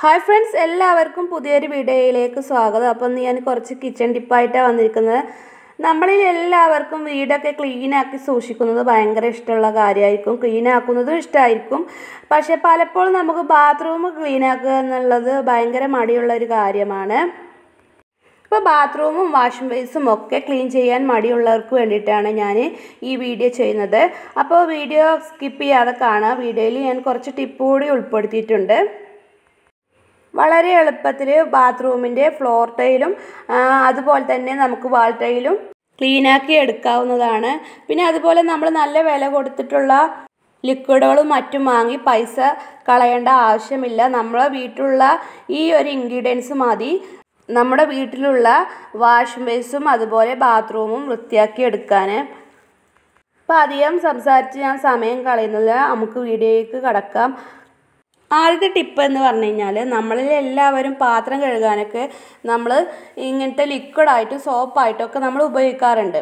hi friends എല്ലാവർക്കും പുതിയൊരു വീഡിയോയിലേക്ക് സ്വാഗതം അപ്പം ഞാൻ കുറച്ച് കിച്ചൺ ടിപ്പായിട്ടാണ് വന്നിരിക്കുന്നത് നമ്മളിൽ എല്ലാവർക്കും വീടൊക്കെ ക്ലീനാക്കി സൂക്ഷിക്കുന്നത് ഭയങ്കര ഇഷ്ടമുള്ള കാര്യമായിരിക്കും ക്ലീനാക്കുന്നതും ഇഷ്ടമായിരിക്കും പക്ഷേ പലപ്പോഴും നമുക്ക് ബാത്റൂം ക്ലീനാക്കുക എന്നുള്ളത് ഭയങ്കര മടിയുള്ള ഒരു കാര്യമാണ് അപ്പോൾ ബാത്റൂമും വാഷിംഗ് ബേസും ഒക്കെ ക്ലീൻ ചെയ്യാൻ മടിയുള്ളവർക്ക് വേണ്ടിയിട്ടാണ് ഞാൻ ഈ വീഡിയോ ചെയ്യുന്നത് അപ്പോൾ വീഡിയോ സ്കിപ്പ് ചെയ്യാതെ കാണുക വീഡിയോയിൽ ഞാൻ കുറച്ച് ടിപ്പ് കൂടി ഉൾപ്പെടുത്തിയിട്ടുണ്ട് വളരെ എളുപ്പത്തിൽ ബാത്റൂമിൻ്റെ ഫ്ലോർ ടൈലും അതുപോലെ തന്നെ നമുക്ക് വാൾ ടൈലും ക്ലീനാക്കി എടുക്കാവുന്നതാണ് പിന്നെ അതുപോലെ നമ്മൾ നല്ല വില കൊടുത്തിട്ടുള്ള ലിക്വിഡുകളും മറ്റും വാങ്ങി പൈസ കളയേണ്ട ആവശ്യമില്ല നമ്മളെ വീട്ടിലുള്ള ഈ ഒരു ഇൻഗ്രീഡിയൻസ് മതി നമ്മുടെ വീട്ടിലുള്ള വാഷ് ബേസും അതുപോലെ ബാത്റൂമും വൃത്തിയാക്കി എടുക്കാൻ അപ്പോൾ അധികം സംസാരിച്ച് ഞാൻ സമയം കളയുന്നില്ല നമുക്ക് വീഡിയോയിലേക്ക് കടക്കാം ആദ്യത്തെ ടിപ്പ് എന്ന് പറഞ്ഞു കഴിഞ്ഞാൽ നമ്മളിൽ എല്ലാവരും പാത്രം കഴുകാനൊക്കെ നമ്മൾ ഇങ്ങനത്തെ ലിക്വിഡായിട്ടും സോപ്പായിട്ടൊക്കെ നമ്മൾ ഉപയോഗിക്കാറുണ്ട്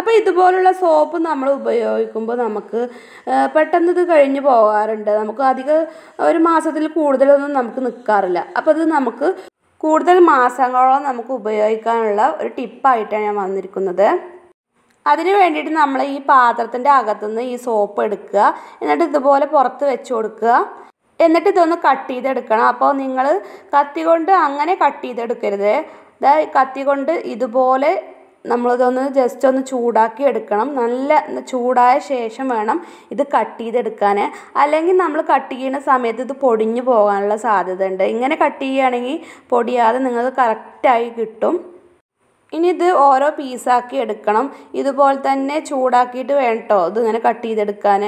അപ്പോൾ ഇതുപോലുള്ള സോപ്പ് നമ്മൾ ഉപയോഗിക്കുമ്പോൾ നമുക്ക് പെട്ടെന്ന് ഇത് കഴിഞ്ഞ് പോകാറുണ്ട് നമുക്ക് അധികം ഒരു മാസത്തിൽ കൂടുതലൊന്നും നമുക്ക് നിൽക്കാറില്ല അപ്പോൾ അത് നമുക്ക് കൂടുതൽ മാസങ്ങളോളം നമുക്ക് ഉപയോഗിക്കാനുള്ള ഒരു ടിപ്പായിട്ടാണ് ഞാൻ വന്നിരിക്കുന്നത് അതിന് വേണ്ടിയിട്ട് നമ്മൾ ഈ പാത്രത്തിൻ്റെ അകത്തുനിന്ന് ഈ സോപ്പ് എടുക്കുക എന്നിട്ട് ഇതുപോലെ പുറത്ത് വെച്ച് കൊടുക്കുക എന്നിട്ട് ഇതൊന്ന് കട്ട് ചെയ്തെടുക്കണം അപ്പോൾ നിങ്ങൾ കത്തി കൊണ്ട് അങ്ങനെ കട്ട് ചെയ്തെടുക്കരുത് കത്തി കൊണ്ട് ഇതുപോലെ നമ്മളതൊന്ന് ജസ്റ്റ് ഒന്ന് ചൂടാക്കി എടുക്കണം നല്ല ചൂടായ ശേഷം വേണം ഇത് കട്ട് ചെയ്തെടുക്കാൻ അല്ലെങ്കിൽ നമ്മൾ കട്ട് ചെയ്യുന്ന സമയത്ത് ഇത് പൊടിഞ്ഞു പോകാനുള്ള സാധ്യത ഉണ്ട് ഇങ്ങനെ കട്ട് ചെയ്യുകയാണെങ്കിൽ പൊടിയാതെ നിങ്ങൾക്ക് കറക്റ്റായി കിട്ടും ഇനി ഇത് ഓരോ പീസാക്കി എടുക്കണം ഇതുപോലെ തന്നെ ചൂടാക്കിയിട്ട് വേണ്ടോ ഇതിങ്ങനെ കട്ട് ചെയ്തെടുക്കാൻ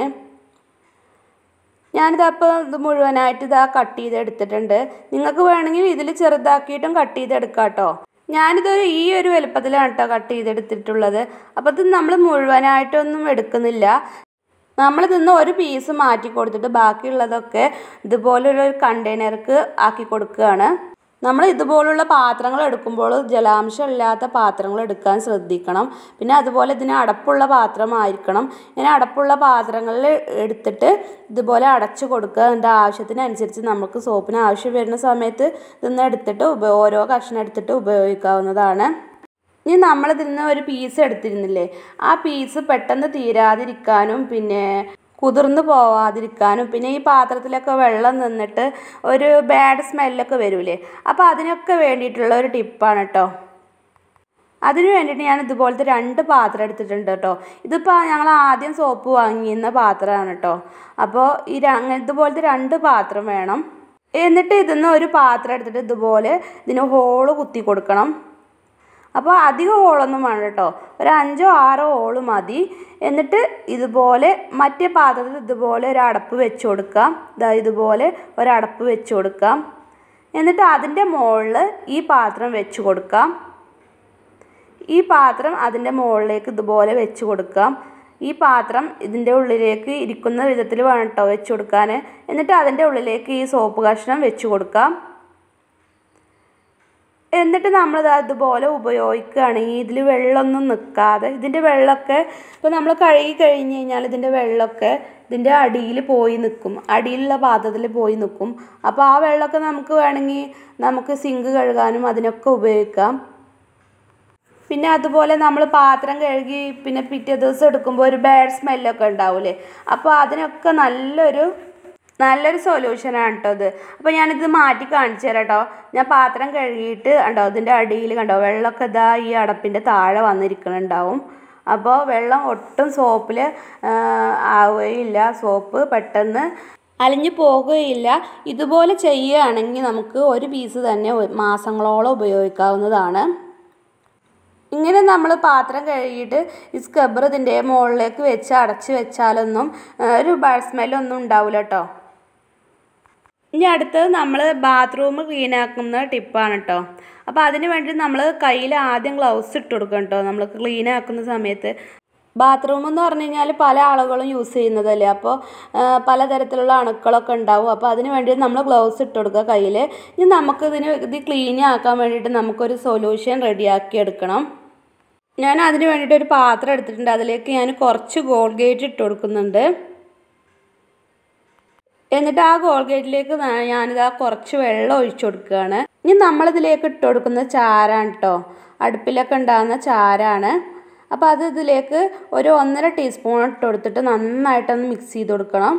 അപ്പോൾ ഇത് മുഴുവനായിട്ട് ഇതാ കട്ട് ചെയ്തെടുത്തിട്ടുണ്ട് നിങ്ങൾക്ക് വേണമെങ്കിൽ ഇതിൽ ചെറുതാക്കിയിട്ടും കട്ട് ചെയ്തെടുക്കാം കേട്ടോ ഞാനിതൊരു ഈ ഒരു വലുപ്പത്തിലാണ് കേട്ടോ കട്ട് ചെയ്തെടുത്തിട്ടുള്ളത് അപ്പം ഇത് നമ്മൾ മുഴുവനായിട്ടൊന്നും എടുക്കുന്നില്ല നമ്മൾ ഇതിന്ന് ഒരു പീസ് മാറ്റി കൊടുത്തിട്ട് ബാക്കിയുള്ളതൊക്കെ ഇതുപോലൊരു കണ്ടെയ്നർക്ക് ആക്കി കൊടുക്കുകയാണ് നമ്മൾ ഇതുപോലുള്ള പാത്രങ്ങൾ എടുക്കുമ്പോൾ ജലാംശം ഇല്ലാത്ത പാത്രങ്ങൾ എടുക്കാൻ ശ്രദ്ധിക്കണം പിന്നെ അതുപോലെ ഇതിന് അടപ്പുള്ള പാത്രമായിരിക്കണം ഇങ്ങനെ അടപ്പുള്ള പാത്രങ്ങളിൽ എടുത്തിട്ട് ഇതുപോലെ അടച്ചു കൊടുക്കുക അതിൻ്റെ ആവശ്യത്തിനനുസരിച്ച് നമുക്ക് സോപ്പിന് ആവശ്യം വരുന്ന സമയത്ത് ഇതിന്ന് എടുത്തിട്ട് ഓരോ കഷ്ണം എടുത്തിട്ട് ഉപയോഗിക്കാവുന്നതാണ് ഇനി നമ്മളിതിൽ നിന്ന് ഒരു പീസ് എടുത്തിരുന്നില്ലേ ആ പീസ് പെട്ടെന്ന് തീരാതിരിക്കാനും പിന്നെ കുതിർന്നു പോവാതിരിക്കാനും പിന്നെ ഈ പാത്രത്തിലൊക്കെ വെള്ളം നിന്നിട്ട് ഒരു ബാഡ് സ്മെല്ലൊക്കെ വരൂലേ അപ്പോൾ അതിനൊക്കെ വേണ്ടിയിട്ടുള്ള ഒരു ടിപ്പാണ് കേട്ടോ അതിനു വേണ്ടിയിട്ട് ഞാൻ ഇതുപോലത്തെ രണ്ട് പാത്രം എടുത്തിട്ടുണ്ട് കേട്ടോ ഇതിപ്പോൾ ഞങ്ങൾ ആദ്യം സോപ്പ് വാങ്ങിയിരുന്ന പാത്രമാണ് കേട്ടോ അപ്പോൾ ഈ ഇതുപോലത്തെ രണ്ട് പാത്രം വേണം എന്നിട്ട് ഇതിൽ നിന്ന് ഒരു പാത്രം എടുത്തിട്ട് ഇതുപോലെ ഇതിന് ഹോള് കുത്തി കൊടുക്കണം അപ്പോൾ അധികം ഹോളൊന്നും വേണം കേട്ടോ ഒരു അഞ്ചോ ആറോ ഹോള് മതി എന്നിട്ട് ഇതുപോലെ മറ്റേ പാത്രത്തിൽ ഇതുപോലെ ഒരു അടപ്പ് വെച്ച് കൊടുക്കാം ഇതാ ഇതുപോലെ ഒരടപ്പ് വെച്ച് കൊടുക്കാം എന്നിട്ട് അതിൻ്റെ മുകളിൽ ഈ പാത്രം വെച്ച് കൊടുക്കാം ഈ പാത്രം അതിൻ്റെ മുകളിലേക്ക് ഇതുപോലെ വെച്ച് കൊടുക്കാം ഈ പാത്രം ഇതിൻ്റെ ഉള്ളിലേക്ക് ഇരിക്കുന്ന വിധത്തിൽ വേണം കേട്ടോ വെച്ച് കൊടുക്കാൻ എന്നിട്ട് അതിൻ്റെ ഉള്ളിലേക്ക് ഈ സോപ്പ് കഷ്ണം വെച്ച് കൊടുക്കാം എന്നിട്ട് നമ്മൾ അതുപോലെ ഉപയോഗിക്കുകയാണെങ്കിൽ ഇതിൽ വെള്ളമൊന്നും നിൽക്കാതെ ഇതിൻ്റെ വെള്ളമൊക്കെ ഇപ്പോൾ നമ്മൾ കഴുകി കഴിഞ്ഞ് കഴിഞ്ഞാൽ ഇതിൻ്റെ വെള്ളമൊക്കെ ഇതിൻ്റെ അടിയിൽ പോയി നിൽക്കും അടിയിലുള്ള പാത്രത്തിൽ പോയി നിൽക്കും അപ്പോൾ ആ വെള്ളമൊക്കെ നമുക്ക് വേണമെങ്കിൽ നമുക്ക് സിങ്ക് കഴുകാനും അതിനൊക്കെ ഉപയോഗിക്കാം പിന്നെ അതുപോലെ നമ്മൾ പാത്രം കഴുകി പിന്നെ പിറ്റേ ദിവസം എടുക്കുമ്പോൾ ഒരു ബാഡ് സ്മെല്ലൊക്കെ ഉണ്ടാവില്ലേ അപ്പോൾ അതിനൊക്കെ നല്ലൊരു നല്ലൊരു സൊല്യൂഷനാണ് കേട്ടോ അത് അപ്പോൾ ഞാനിത് മാറ്റി കാണിച്ചു തരാം കേട്ടോ ഞാൻ പാത്രം കഴുകിയിട്ട് കണ്ടോ അതിൻ്റെ അടിയിൽ കണ്ടോ വെള്ളമൊക്കെ ഇതാ ഈ അടപ്പിൻ്റെ താഴെ വന്നിരിക്കുന്നുണ്ടാവും അപ്പോൾ വെള്ളം ഒട്ടും സോപ്പിൽ ആവുകയില്ല സോപ്പ് പെട്ടെന്ന് അലിഞ്ഞു പോകുകയില്ല ഇതുപോലെ ചെയ്യുകയാണെങ്കിൽ നമുക്ക് ഒരു പീസ് തന്നെ മാസങ്ങളോളം ഉപയോഗിക്കാവുന്നതാണ് ഇങ്ങനെ നമ്മൾ പാത്രം കഴുകിയിട്ട് ഈ സ്ക്രബർ ഇതിൻ്റെ മുകളിലേക്ക് വെച്ച് അടച്ച് വെച്ചാലൊന്നും ഒരു ബാഡ് സ്മെല്ലൊന്നും ഉണ്ടാവില്ല കേട്ടോ ഇനി അടുത്തത് നമ്മൾ ബാത്റൂം ക്ലീൻ ആക്കുന്ന ടിപ്പാണ് കേട്ടോ അപ്പോൾ അതിന് വേണ്ടി നമ്മൾ കയ്യിൽ ആദ്യം ഗ്ലൗസ് ഇട്ട് കൊടുക്കണം കേട്ടോ നമ്മൾ ക്ലീൻ ആക്കുന്ന സമയത്ത് ബാത്റൂം എന്ന് പറഞ്ഞു കഴിഞ്ഞാൽ പല ആളുകളും യൂസ് ചെയ്യുന്നതല്ലേ അപ്പോൾ പലതരത്തിലുള്ള അണുക്കളൊക്കെ ഉണ്ടാവും അപ്പോൾ അതിന് വേണ്ടി നമ്മൾ ഗ്ലൗസ് ഇട്ട് കൊടുക്കുക കയ്യിൽ ഇനി നമുക്കിതിന് ഇത് ക്ലീൻ ആക്കാൻ വേണ്ടിയിട്ട് നമുക്കൊരു സൊല്യൂഷൻ റെഡിയാക്കി എടുക്കണം ഞാൻ അതിന് വേണ്ടിയിട്ട് ഒരു പാത്രം എടുത്തിട്ടുണ്ട് അതിലേക്ക് ഞാൻ കുറച്ച് ഗോൾഗേറ്റ് ഇട്ട് കൊടുക്കുന്നുണ്ട് എന്നിട്ട് ആ ഗോൾഗേറ്റിലേക്ക് ഞാനിതാ കുറച്ച് വെള്ളം ഒഴിച്ചു കൊടുക്കുകയാണ് ഇനി നമ്മളിതിലേക്ക് ഇട്ട് കൊടുക്കുന്ന ചാരാണ് കേട്ടോ അടുപ്പിലൊക്കെ ഉണ്ടാകുന്ന ചാരാണ് അപ്പോൾ അത് ഇതിലേക്ക് ഒരു ഒന്നര ടീസ്പൂൺ ഇട്ട് കൊടുത്തിട്ട് നന്നായിട്ടൊന്ന് മിക്സ് ചെയ്ത് കൊടുക്കണം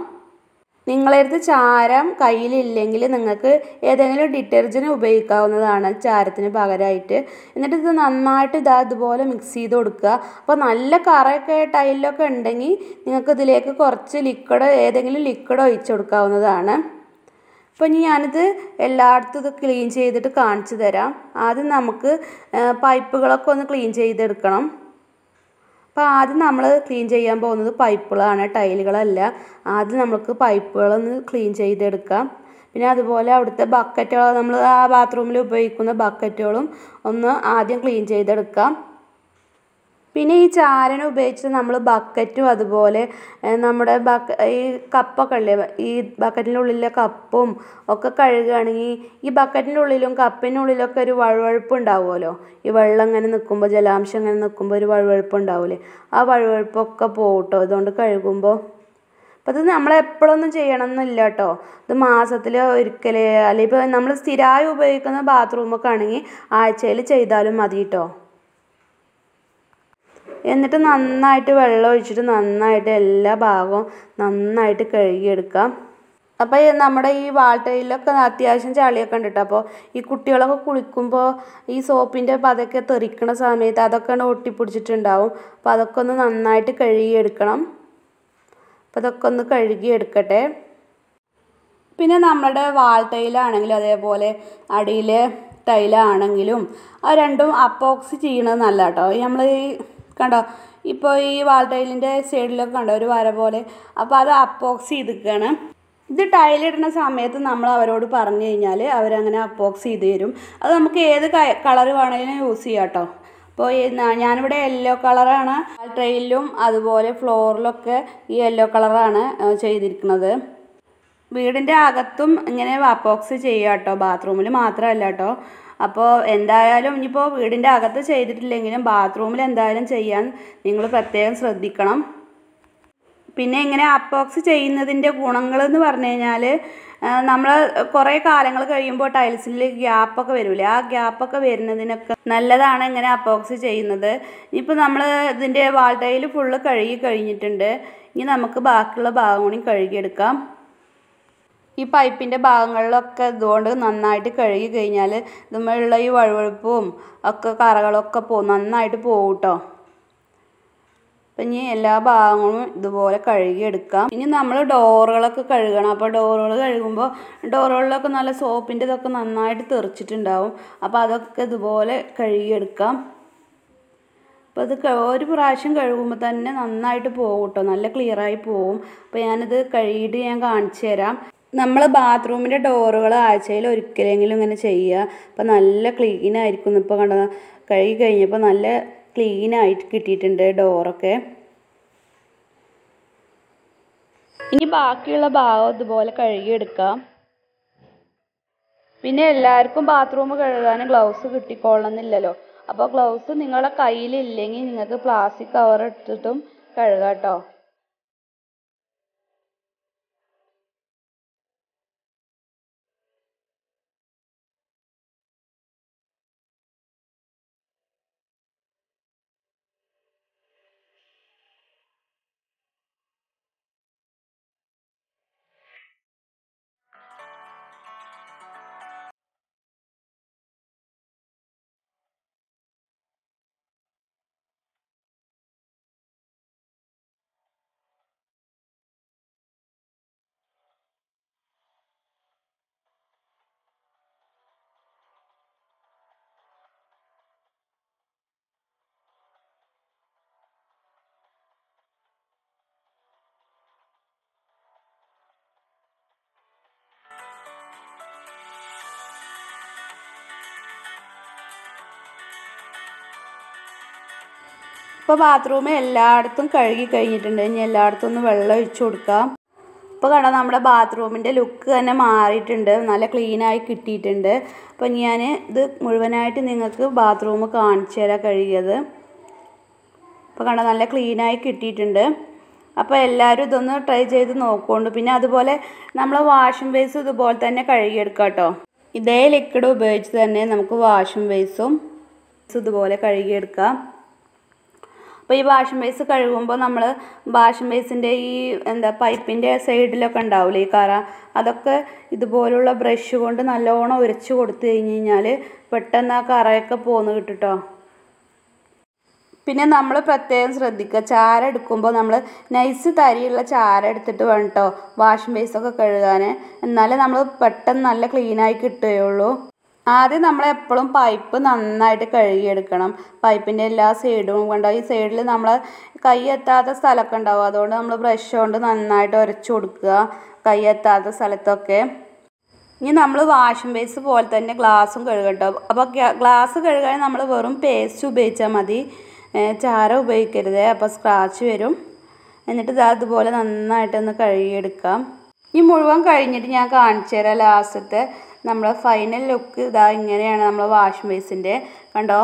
നിങ്ങളടുത്ത് ചാരം കയ്യിലില്ലെങ്കിൽ നിങ്ങൾക്ക് ഏതെങ്കിലും ഡിറ്റർജൻറ്റ് ഉപയോഗിക്കാവുന്നതാണ് ചാരത്തിന് പകരമായിട്ട് എന്നിട്ട് ഇത് നന്നായിട്ട് ഇതാ ഇതുപോലെ മിക്സ് ചെയ്ത് കൊടുക്കുക അപ്പോൾ നല്ല കറയൊക്കെ ടൈലൊക്കെ ഉണ്ടെങ്കിൽ നിങ്ങൾക്ക് ഇതിലേക്ക് കുറച്ച് ലിക്വിഡ് ഏതെങ്കിലും ലിക്വിഡ് ഒഴിച്ചു കൊടുക്കാവുന്നതാണ് അപ്പോൾ ഇനി ഞാനിത് എല്ലായിടത്തും ഇത് ക്ലീൻ ചെയ്തിട്ട് കാണിച്ചു തരാം ആദ്യം നമുക്ക് പൈപ്പുകളൊക്കെ ഒന്ന് ക്ലീൻ ചെയ്തെടുക്കണം അപ്പോൾ ആദ്യം നമ്മൾ ക്ലീൻ ചെയ്യാൻ പോകുന്നത് പൈപ്പുകളാണ് ടൈലുകളല്ല ആദ്യം നമുക്ക് പൈപ്പുകളൊന്ന് ക്ലീൻ ചെയ്തെടുക്കാം പിന്നെ അതുപോലെ അവിടുത്തെ ബക്കറ്റുകൾ നമ്മൾ ആ ബാത്റൂമിൽ ഉപയോഗിക്കുന്ന ബക്കറ്റുകളും ഒന്ന് ആദ്യം ക്ലീൻ ചെയ്തെടുക്കാം പിന്നെ ഈ ചാരണ ഉപയോഗിച്ച് നമ്മൾ ബക്കറ്റും അതുപോലെ നമ്മുടെ ബക്ക ഈ കപ്പൊക്കെ ഉള്ളേ ഈ ബക്കറ്റിൻ്റെ ഉള്ളിലെ കപ്പും ഒക്കെ കഴുകുകയാണെങ്കിൽ ഈ ബക്കറ്റിൻ്റെ ഉള്ളിലും കപ്പിൻ്റെ ഉള്ളിലൊക്കെ ഒരു വഴുവഴുപ്പ് ഉണ്ടാവുമല്ലോ ഈ വെള്ളം ഇങ്ങനെ നിൽക്കുമ്പോൾ ജലാംശം ഇങ്ങനെ നിൽക്കുമ്പോൾ ഒരു വഴുവഴുപ്പ് ഉണ്ടാവില്ലേ ആ വഴുവഴുപ്പൊക്കെ പോകട്ടോ അതുകൊണ്ട് കഴുകുമ്പോൾ അപ്പം ഇത് നമ്മൾ എപ്പോഴൊന്നും ചെയ്യണം എന്നില്ല കേട്ടോ ഇത് മാസത്തിൽ ഒരിക്കൽ അല്ലെങ്കിൽ ഇപ്പോൾ നമ്മൾ സ്ഥിരമായി ഉപയോഗിക്കുന്ന ബാത്റൂമൊക്കെ ആണെങ്കിൽ ആഴ്ചയിൽ ചെയ്താലും മതി കേട്ടോ എന്നിട്ട് നന്നായിട്ട് വെള്ളം ഒഴിച്ചിട്ട് നന്നായിട്ട് എല്ലാ ഭാഗവും നന്നായിട്ട് കഴുകിയെടുക്കാം അപ്പോൾ നമ്മുടെ ഈ വാൾട്ടയിലൊക്കെ അത്യാവശ്യം ചളിയൊക്കെ ഉണ്ട് കേട്ടോ അപ്പോൾ ഈ കുട്ടികളൊക്കെ കുളിക്കുമ്പോൾ ഈ സോപ്പിൻ്റെ പതൊക്കെ തെറിക്കണ സമയത്ത് അതൊക്കെ ഒട്ടിപ്പിടിച്ചിട്ടുണ്ടാവും അപ്പോൾ അതൊക്കെ ഒന്ന് നന്നായിട്ട് കഴുകിയെടുക്കണം അപ്പോൾ അതൊക്കെ ഒന്ന് കഴുകിയെടുക്കട്ടെ പിന്നെ നമ്മുടെ വാൾ അതേപോലെ അടിയിലെ ടൈലാണെങ്കിലും അത് രണ്ടും അപ്പോക്സ് ചെയ്യണത് നല്ല കേട്ടോ നമ്മൾ ഈ കണ്ടോ ഇപ്പോൾ ഈ വാൾ ടൈലിൻ്റെ സൈഡിലൊക്കെ കണ്ടോ ഒരു വര പോലെ അപ്പോൾ അത് അപ്പോക്സ് ചെയ്തിരിക്കുകയാണ് ഇത് ടൈലിടുന്ന സമയത്ത് നമ്മൾ അവരോട് പറഞ്ഞു കഴിഞ്ഞാൽ അവരങ്ങനെ അപ്പോക്സ് ചെയ്ത് തരും അത് നമുക്ക് ഏത് കളർ വേണമെങ്കിലും യൂസ് ചെയ്യാം കേട്ടോ അപ്പോൾ ഞാനിവിടെ യെല്ലോ കളറാണ് ട്രെയിലും അതുപോലെ ഫ്ലോറിലൊക്കെ ഈ യെല്ലോ കളറാണ് ചെയ്തിരിക്കുന്നത് വീടിൻ്റെ അകത്തും ഇങ്ങനെ വാപ്പോക്സ് ചെയ്യാം കേട്ടോ ബാത്റൂമിൽ മാത്രമല്ല കേട്ടോ അപ്പോൾ എന്തായാലും ഇനിയിപ്പോൾ വീടിൻ്റെ അകത്ത് ചെയ്തിട്ടില്ലെങ്കിലും ബാത്റൂമിൽ എന്തായാലും ചെയ്യാൻ നിങ്ങൾ പ്രത്യേകം ശ്രദ്ധിക്കണം പിന്നെ ഇങ്ങനെ അപ്പോക്സ് ചെയ്യുന്നതിൻ്റെ ഗുണങ്ങൾ എന്ന് പറഞ്ഞു കഴിഞ്ഞാൽ നമ്മൾ കുറേ കാലങ്ങൾ കഴിയുമ്പോൾ ടൈൽസിൽ ഗ്യാപ്പൊക്കെ വരില്ലേ ആ ഗ്യാപ്പൊക്കെ വരുന്നതിനൊക്കെ നല്ലതാണ് ഇങ്ങനെ അപ്പോക്സ് ചെയ്യുന്നത് ഇനിയിപ്പോൾ നമ്മൾ ഇതിൻ്റെ വാൾ ടൈൽ ഫുള്ള് കഴുകി കഴിഞ്ഞിട്ടുണ്ട് ഇനി നമുക്ക് ബാക്കിയുള്ള ഭാഗം കൂടി കഴുകിയെടുക്കാം ഈ പൈപ്പിൻ്റെ ഭാഗങ്ങളിലൊക്കെ ഇതുകൊണ്ട് നന്നായിട്ട് കഴുകി കഴിഞ്ഞാൽ ഇതുമുള്ള ഈ വഴുവഴുപ്പും ഒക്കെ കറകളൊക്കെ പോകും നന്നായിട്ട് പോകും കേട്ടോ അപ്പം ഇനി എല്ലാ ഭാഗങ്ങളും ഇതുപോലെ കഴുകിയെടുക്കാം ഇനി നമ്മൾ ഡോറുകളൊക്കെ കഴുകണം അപ്പോൾ ഡോറുകൾ കഴുകുമ്പോൾ ഡോറുകളിലൊക്കെ നല്ല സോപ്പിൻ്റെ ഇതൊക്കെ നന്നായിട്ട് തെറിച്ചിട്ടുണ്ടാവും അപ്പോൾ അതൊക്കെ ഇതുപോലെ കഴുകിയെടുക്കാം അപ്പോൾ ഇത് ഒരു പ്രാവശ്യം കഴുകുമ്പോൾ തന്നെ നന്നായിട്ട് പോകും കേട്ടോ നല്ല ക്ലിയറായി പോവും അപ്പോൾ ഞാനിത് കഴുകിയിട്ട് ഞാൻ കാണിച്ചു തരാം നമ്മൾ ബാത്റൂമിൻ്റെ ഡോറുകൾ ആഴ്ചയിൽ ഒരിക്കലെങ്കിലും ഇങ്ങനെ ചെയ്യുക അപ്പം നല്ല ക്ലീൻ ആയിരിക്കും ഇപ്പോൾ കണ്ടോ കഴുകി കഴിഞ്ഞപ്പോൾ നല്ല ക്ലീൻ ആയിട്ട് കിട്ടിയിട്ടുണ്ട് ഡോറൊക്കെ ഇനി ബാക്കിയുള്ള ഭാഗം ഇതുപോലെ കഴുകിയെടുക്കാം പിന്നെ എല്ലാവർക്കും ബാത്റൂം കഴുകാൻ ഗ്ലൗസ് കിട്ടിക്കൊള്ളണമെന്നില്ലല്ലോ അപ്പോൾ ഗ്ലൗസ് നിങ്ങളുടെ കയ്യിലില്ലെങ്കിൽ നിങ്ങൾക്ക് പ്ലാസ്റ്റിക് കവർ എടുത്തിട്ടും കഴുകാം കേട്ടോ ഇപ്പോൾ ബാത്റൂം എല്ലായിടത്തും കഴുകി കഴിഞ്ഞിട്ടുണ്ട് ഇനി എല്ലായിടത്തും ഒന്ന് വെള്ളം ഒഴിച്ചു കൊടുക്കാം ഇപ്പോൾ കണ്ട നമ്മുടെ ബാത്റൂമിൻ്റെ ലുക്ക് തന്നെ മാറിയിട്ടുണ്ട് നല്ല ക്ലീനായി കിട്ടിയിട്ടുണ്ട് അപ്പോൾ ഞാൻ ഇത് മുഴുവനായിട്ട് നിങ്ങൾക്ക് ബാത്റൂം കാണിച്ചു തരാൻ കഴിയത് ഇപ്പോൾ കണ്ട നല്ല ക്ലീനായി കിട്ടിയിട്ടുണ്ട് അപ്പോൾ എല്ലാവരും ഇതൊന്ന് ട്രൈ ചെയ്ത് നോക്കുകൊണ്ട് പിന്നെ അതുപോലെ നമ്മൾ വാഷിംഗ് ബേസ് ഇതുപോലെ തന്നെ കഴുകിയെടുക്കുക കേട്ടോ ഇതേ ലിക്വിഡ് ഉപയോഗിച്ച് തന്നെ നമുക്ക് വാഷിംഗ് ബേസും ഇതുപോലെ കഴുകിയെടുക്കാം അപ്പോൾ ഈ വാഷിംഗ് ബേസ് കഴുകുമ്പോൾ നമ്മൾ വാഷിംഗ് ബേസിൻ്റെ ഈ എന്താ പൈപ്പിൻ്റെ സൈഡിലൊക്കെ ഉണ്ടാവില്ലേ ഈ കറ അതൊക്കെ ഇതുപോലുള്ള ബ്രഷ് കൊണ്ട് നല്ലോണം ഉരച്ച് കൊടുത്തു കഴിഞ്ഞ് കഴിഞ്ഞാൽ പെട്ടെന്ന് ആ കറയൊക്കെ പോന്ന് കിട്ടുട്ടോ പിന്നെ നമ്മൾ പ്രത്യേകം ശ്രദ്ധിക്കുക ചാര എടുക്കുമ്പോൾ നമ്മൾ നൈസ് തരിയുള്ള ചാര എടുത്തിട്ട് വേണം കേട്ടോ വാഷിംഗ് ബേസൊക്കെ കഴുകാൻ എന്നാലേ നമ്മൾ പെട്ടെന്ന് നല്ല ക്ലീനായി കിട്ടുകയുള്ളൂ ആദ്യം നമ്മൾ എപ്പോഴും പൈപ്പ് നന്നായിട്ട് കഴുകിയെടുക്കണം പൈപ്പിൻ്റെ എല്ലാ സൈഡും കണ്ടോ ഈ സൈഡിൽ നമ്മൾ കൈ എത്താത്ത സ്ഥലമൊക്കെ ഉണ്ടാവും അതുകൊണ്ട് നമ്മൾ ബ്രഷ് കൊണ്ട് നന്നായിട്ട് ഉരച്ചു കൊടുക്കുക കൈ എത്താത്ത സ്ഥലത്തൊക്കെ ഇനി നമ്മൾ വാഷിംഗ് ബേസ് പോലെ തന്നെ ഗ്ലാസും കഴുകട്ടോ അപ്പോൾ ഗ്ലാസ് കഴുകാൻ നമ്മൾ വെറും പേസ്റ്റ് ഉപയോഗിച്ചാൽ മതി ചാരം ഉപയോഗിക്കരുത് അപ്പോൾ സ്ക്രാച്ച് വരും എന്നിട്ട് ഇത് അതുപോലെ നന്നായിട്ടൊന്ന് കഴുകിയെടുക്കാം ഈ മുഴുവൻ കഴിഞ്ഞിട്ട് ഞാൻ കാണിച്ചു തരാം ലാസ്റ്റത്തെ നമ്മളെ ഫൈനൽ ലുക്ക് ഇതാ ഇങ്ങനെയാണ് നമ്മളെ വാഷിംഗ് ബേസിൻ്റെ കണ്ടോ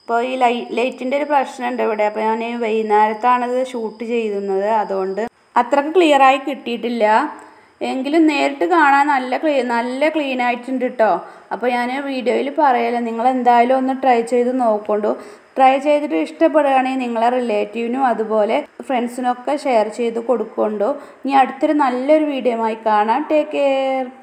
അപ്പോൾ ഈ ലൈ ലൈറ്റിൻ്റെ ഒരു പ്രശ്നമുണ്ട് ഇവിടെ അപ്പോൾ ഞാൻ വൈകുന്നേരത്താണിത് ഷൂട്ട് ചെയ്യുന്നത് അതുകൊണ്ട് അത്രക്ക് ക്ലിയറായി കിട്ടിയിട്ടില്ല എങ്കിലും നേരിട്ട് കാണാൻ നല്ല ക്ലീ നല്ല ക്ലീൻ ആയിട്ടുണ്ട് കേട്ടോ അപ്പോൾ ഞാൻ വീഡിയോയിൽ പറയല നിങ്ങൾ എന്തായാലും ഒന്ന് ട്രൈ ചെയ്ത് നോക്കൊണ്ടു ട്രൈ ചെയ്തിട്ട് ഇഷ്ടപ്പെടുകയാണെങ്കിൽ നിങ്ങളെ റിലേറ്റീവിനും അതുപോലെ ഫ്രണ്ട്സിനൊക്കെ ഷെയർ ചെയ്ത് കൊടുക്കൊണ്ടു ഇനി അടുത്തൊരു നല്ലൊരു വീഡിയോ ആയി കാണാം ടേക്ക് കെയർ